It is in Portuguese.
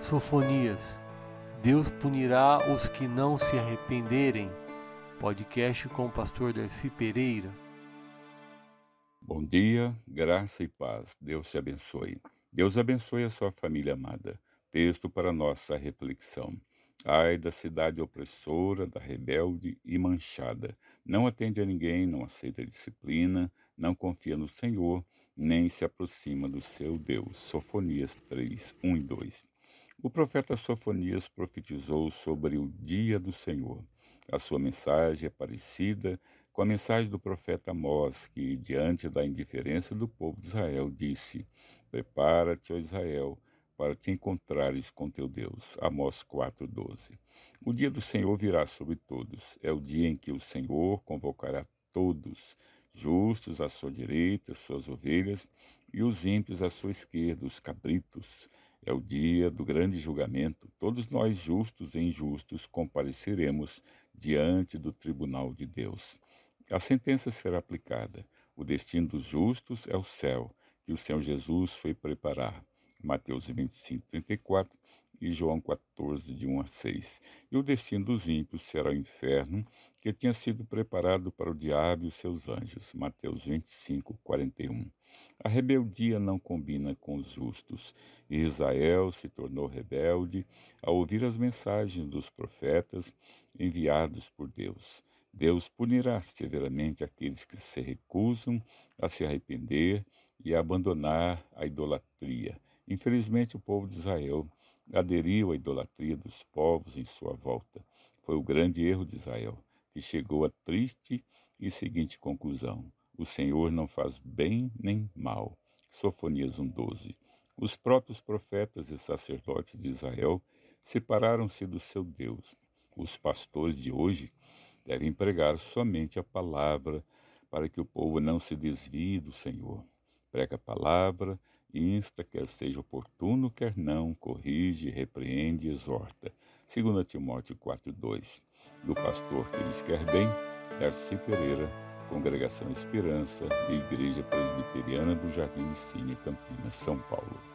Sofonias. Deus punirá os que não se arrependerem. Podcast com o pastor Darcy Pereira. Bom dia, graça e paz. Deus te abençoe. Deus abençoe a sua família amada. Texto para nossa reflexão. Ai da cidade opressora, da rebelde e manchada. Não atende a ninguém, não aceita disciplina, não confia no Senhor, nem se aproxima do seu Deus. Sofonias 3, 1 e 2. O profeta Sofonias profetizou sobre o dia do Senhor. A sua mensagem é parecida com a mensagem do profeta Amós, que, diante da indiferença do povo de Israel, disse: Prepara-te, ó Israel, para te encontrares com teu Deus. Amós 4,12. O dia do Senhor virá sobre todos. É o dia em que o Senhor convocará todos, justos à sua direita, suas ovelhas, e os ímpios à sua esquerda, os cabritos é o dia do grande julgamento. Todos nós, justos e injustos, compareceremos diante do tribunal de Deus. A sentença será aplicada. O destino dos justos é o céu, que o Senhor Jesus foi preparar. Mateus 25, 34 e João 14, de 1 a 6. E o destino dos ímpios será o inferno, que tinha sido preparado para o diabo e os seus anjos. Mateus 25, 41. A rebeldia não combina com os justos. Israel se tornou rebelde ao ouvir as mensagens dos profetas enviados por Deus. Deus punirá severamente aqueles que se recusam a se arrepender e a abandonar a idolatria. Infelizmente, o povo de Israel aderiu à idolatria dos povos em sua volta. Foi o grande erro de Israel, que chegou à triste e seguinte conclusão: o Senhor não faz bem nem mal. Sofonias 1:12. Os próprios profetas e sacerdotes de Israel separaram-se do seu Deus. Os pastores de hoje devem pregar somente a palavra para que o povo não se desvie do Senhor. Prega a palavra, insta, quer seja oportuno, quer não, corrige, repreende, exorta. 2 Timóteo 4,2. Do pastor que lhes quer bem, Darcy Pereira, Congregação Esperança, Igreja Presbiteriana do Jardim de Cine, Campinas, São Paulo.